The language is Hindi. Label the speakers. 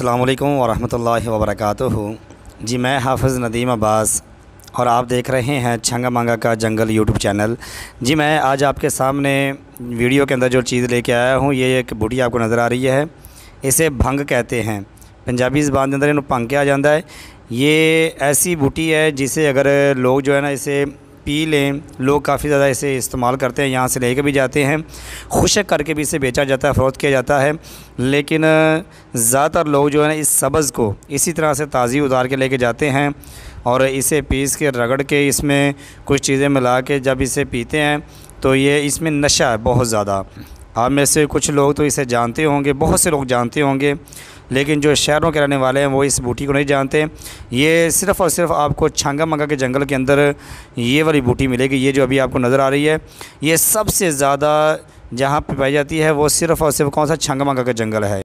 Speaker 1: अल्लाम वरहमल वबरक जी मैं हाफिज़ नदीम अब्बास और आप देख रहे हैं छंगा मांगा का जंगल यूट्यूब चैनल जी मैं आज आपके सामने वीडियो के अंदर जो चीज़ लेके आया हूँ ये एक बूटी आपको नज़र आ रही है इसे भंग कहते हैं पंजाबी जबान के अंदर इन भंग कहा जाता है ये ऐसी बूटी है जिसे अगर लोग जो है ना इसे पी लें लोग काफ़ी ज़्यादा इसे इस्तेमाल करते हैं यहाँ से लेके भी जाते हैं खुशक करके भी इसे बेचा जाता है फ़रोख्त किया जाता है लेकिन ज़्यादातर लोग जो है ना इस सब्ज़ को इसी तरह से ताज़ी उतार के लेके जाते हैं और इसे पीस के रगड़ के इसमें कुछ चीज़ें मिला के जब इसे पीते हैं तो ये इसमें नशा है बहुत ज़्यादा आप में से कुछ लोग तो इसे जानते होंगे बहुत से लोग जानते होंगे लेकिन जो शहरों के रहने वाले हैं वो इस बूटी को नहीं जानते ये सिर्फ़ और सिर्फ आपको छांगा मंगा के जंगल के अंदर ये वाली बूटी मिलेगी ये जो अभी आपको नज़र आ रही है ये सबसे ज़्यादा जहाँ पर पाई जाती है वो सिर्फ़ और सिर्फ कौन सा छांगा मंगा का जंगल है